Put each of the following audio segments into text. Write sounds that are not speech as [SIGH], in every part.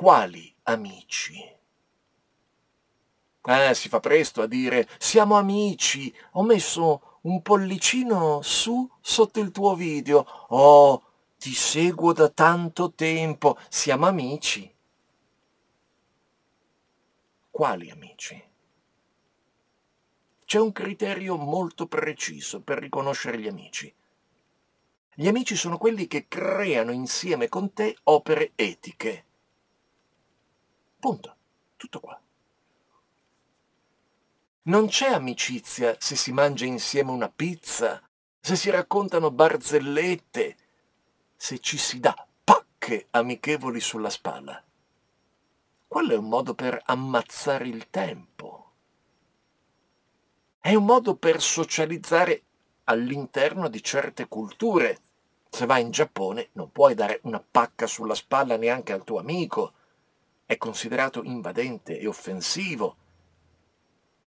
quali amici? Eh, si fa presto a dire, siamo amici, ho messo un pollicino su sotto il tuo video. Oh, ti seguo da tanto tempo, siamo amici. Quali amici? C'è un criterio molto preciso per riconoscere gli amici. Gli amici sono quelli che creano insieme con te opere etiche Punto. Tutto qua. Non c'è amicizia se si mangia insieme una pizza, se si raccontano barzellette, se ci si dà pacche amichevoli sulla spalla. Quello è un modo per ammazzare il tempo. È un modo per socializzare all'interno di certe culture. Se vai in Giappone non puoi dare una pacca sulla spalla neanche al tuo amico è considerato invadente e offensivo.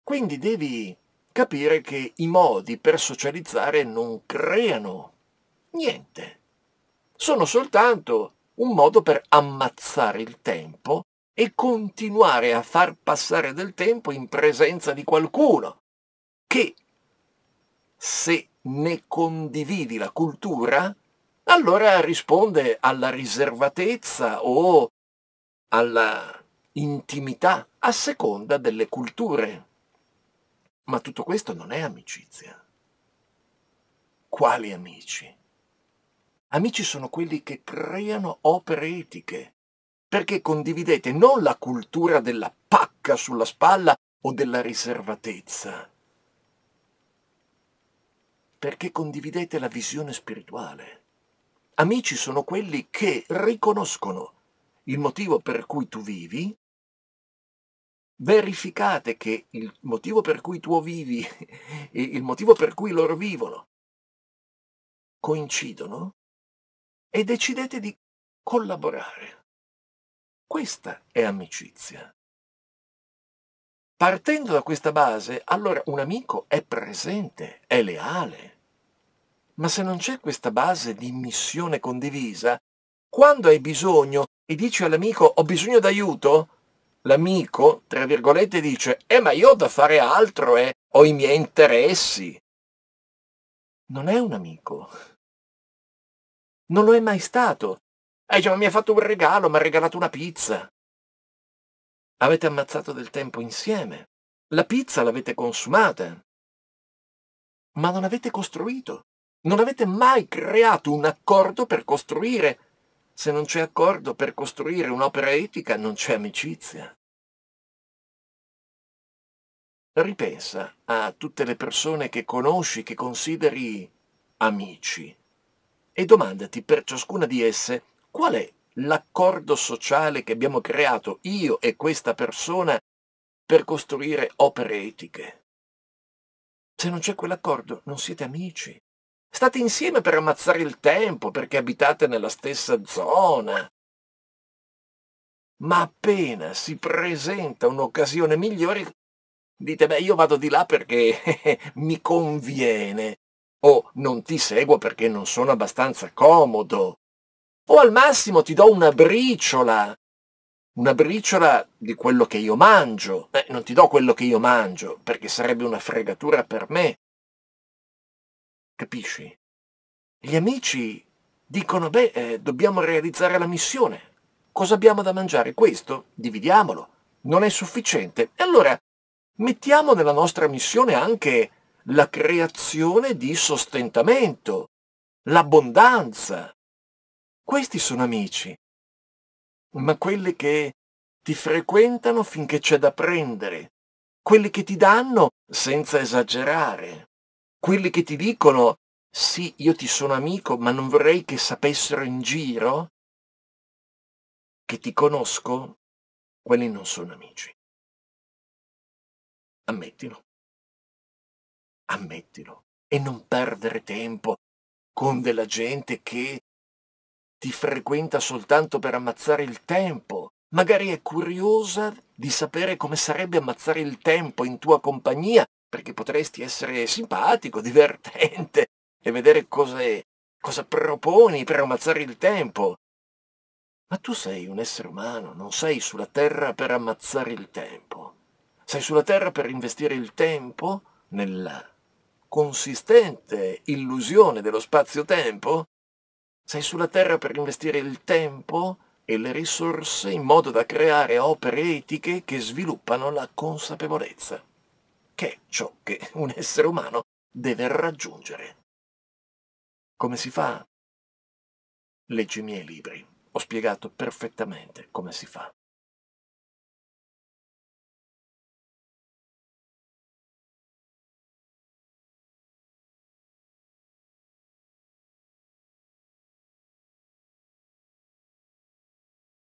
Quindi devi capire che i modi per socializzare non creano niente. Sono soltanto un modo per ammazzare il tempo e continuare a far passare del tempo in presenza di qualcuno che, se ne condividi la cultura, allora risponde alla riservatezza o alla intimità, a seconda delle culture. Ma tutto questo non è amicizia. Quali amici? Amici sono quelli che creano opere etiche, perché condividete non la cultura della pacca sulla spalla o della riservatezza, perché condividete la visione spirituale. Amici sono quelli che riconoscono il motivo per cui tu vivi, verificate che il motivo per cui tu vivi e [LAUGHS] il motivo per cui loro vivono coincidono e decidete di collaborare. Questa è amicizia. Partendo da questa base, allora un amico è presente, è leale. Ma se non c'è questa base di missione condivisa, quando hai bisogno e dici all'amico ho bisogno d'aiuto, l'amico, tra virgolette, dice eh ma io ho da fare altro e eh, ho i miei interessi. Non è un amico. Non lo è mai stato. Eh già, cioè, ma mi ha fatto un regalo, mi ha regalato una pizza. Avete ammazzato del tempo insieme. La pizza l'avete consumata. Ma non avete costruito. Non avete mai creato un accordo per costruire se non c'è accordo per costruire un'opera etica non c'è amicizia. Ripensa a tutte le persone che conosci, che consideri amici e domandati per ciascuna di esse qual è l'accordo sociale che abbiamo creato io e questa persona per costruire opere etiche. Se non c'è quell'accordo non siete amici. State insieme per ammazzare il tempo, perché abitate nella stessa zona. Ma appena si presenta un'occasione migliore, dite, beh, io vado di là perché [LAUGHS] mi conviene, o non ti seguo perché non sono abbastanza comodo, o al massimo ti do una briciola, una briciola di quello che io mangio, eh, non ti do quello che io mangio, perché sarebbe una fregatura per me, capisci? Gli amici dicono, beh, eh, dobbiamo realizzare la missione. Cosa abbiamo da mangiare? Questo? Dividiamolo. Non è sufficiente. E allora mettiamo nella nostra missione anche la creazione di sostentamento, l'abbondanza. Questi sono amici, ma quelli che ti frequentano finché c'è da prendere, quelli che ti danno senza esagerare, quelli che ti dicono sì, io ti sono amico, ma non vorrei che sapessero in giro che ti conosco, quelli non sono amici. Ammettilo. Ammettilo. E non perdere tempo con della gente che ti frequenta soltanto per ammazzare il tempo. Magari è curiosa di sapere come sarebbe ammazzare il tempo in tua compagnia perché potresti essere simpatico, divertente e vedere cose, cosa proponi per ammazzare il tempo. Ma tu sei un essere umano, non sei sulla Terra per ammazzare il tempo. Sei sulla Terra per investire il tempo nella consistente illusione dello spazio-tempo? Sei sulla Terra per investire il tempo e le risorse in modo da creare opere etiche che sviluppano la consapevolezza che è ciò che un essere umano deve raggiungere. Come si fa? Leggi i miei libri, ho spiegato perfettamente come si fa.